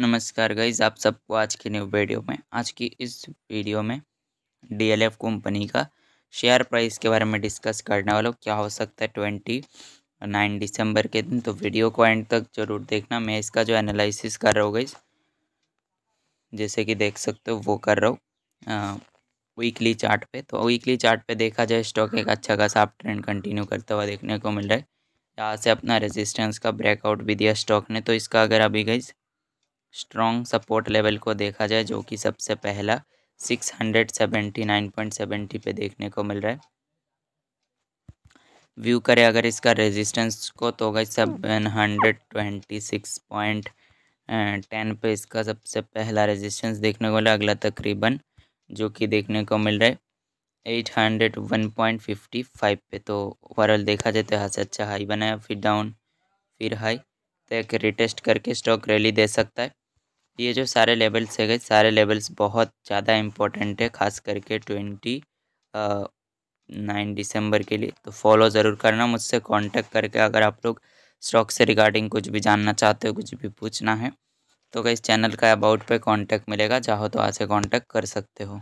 नमस्कार गाइज आप सबको आज की न्यू वीडियो में आज की इस वीडियो में डीएलएफ कंपनी का शेयर प्राइस के बारे में डिस्कस करने वाला क्या हो सकता है ट्वेंटी नाइन दिसंबर के दिन तो वीडियो को एंड तक जरूर देखना मैं इसका जो एनालिसिस कर रहा हूँ गाइज जैसे कि देख सकते हो वो कर रहा हूँ वीकली चार्ट पे तो वीकली चार्ट पे देखा जाए स्टॉक एक अच्छा खासा आप ट्रेंड कंटिन्यू करता हुआ देखने को मिल रहा है यहाँ से अपना रेजिस्टेंस का ब्रेकआउट भी दिया स्टॉक ने तो इसका अगर अभी गई स्ट्रॉन्ग सपोर्ट लेवल को देखा जाए जो कि सबसे पहला 679.70 पे देखने को मिल रहा है व्यू करें अगर इसका रेजिस्टेंस को तो होगा seven hundred twenty six point ten पे इसका सबसे पहला रेजिस्टेंस देखने को मिला अगला तकरीबन जो कि देखने को मिल रहा है eight hundred one point fifty five पे तो ओवरऑल देखा जाए तो यहाँ से अच्छा हाई बनाया फिर डाउन फिर हाई तो एक रिटेस्ट करके स्टॉक रैली दे सकता है ये जो सारे लेवल्स है गए सारे लेवल्स बहुत ज़्यादा इम्पोर्टेंट है ख़ास करके ट्वेंटी नाइन दिसंबर के लिए तो फॉलो ज़रूर करना मुझसे कांटेक्ट करके अगर आप लोग स्टॉक से रिगार्डिंग कुछ भी जानना चाहते हो कुछ भी पूछना है तो इस चैनल का अबाउट पे कांटेक्ट मिलेगा चाहो तो आज से कॉन्टैक्ट कर सकते हो